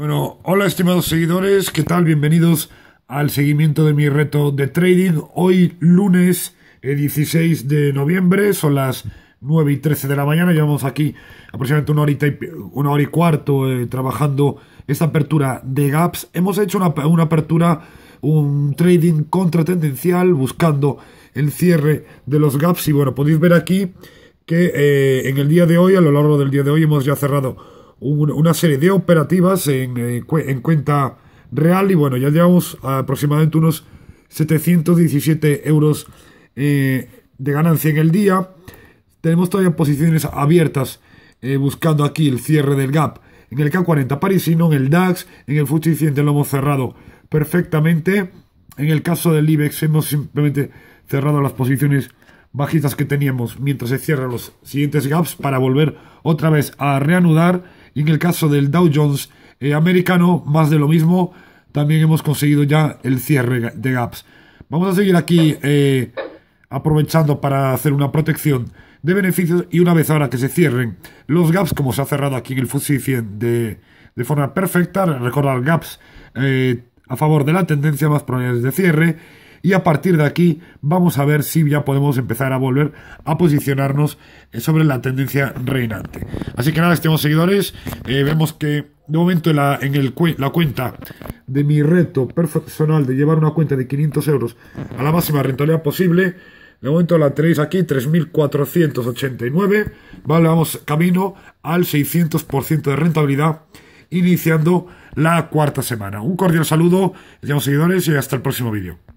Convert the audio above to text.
Bueno, hola estimados seguidores, ¿qué tal? Bienvenidos al seguimiento de mi reto de trading. Hoy lunes 16 eh, de noviembre, son las 9 y 13 de la mañana, llevamos aquí aproximadamente una, horita y, una hora y cuarto eh, trabajando esta apertura de gaps. Hemos hecho una, apertura, un trading contratendencial buscando el cierre de los gaps y bueno, podéis ver aquí que eh, en el día de hoy, a lo largo del día de hoy, hemos ya cerrado una serie de operativas eh, en, cuenta real y bueno, ya llevamos aproximadamente unos 717 euros eh, de ganancia en el día. Tenemos todavía posiciones abiertas eh, buscando aquí el cierre del gap en el K40 parisino, en el DAX, en el FTSE 100 lo hemos cerrado perfectamente. En el caso del IBEX hemos simplemente cerrado las posiciones bajitas que teníamos mientras se cierran los siguientes gaps para volver otra vez a reanudar y en el caso del Dow Jones eh, americano, más de lo mismo, también hemos conseguido ya el cierre de gaps. Vamos a seguir aquí eh, aprovechando para hacer una protección de beneficios y una vez ahora que se cierren los gaps, como se ha cerrado aquí en el FTSE 100 de, forma perfecta, recordar gaps eh, a favor de la tendencia, más probabilidades de cierre, y a partir de aquí vamos a ver si ya podemos empezar a volver a posicionarnos sobre la tendencia reinante. Así que nada, estimados seguidores, eh, vemos que de momento en, la, el, la cuenta de mi reto personal de llevar una cuenta de 500 euros a la máxima rentabilidad posible, de momento la tenéis aquí, 3.489, ¿vale? Vamos camino al 600% de rentabilidad, iniciando la cuarta semana. Un cordial saludo, estimados seguidores, y hasta el próximo vídeo.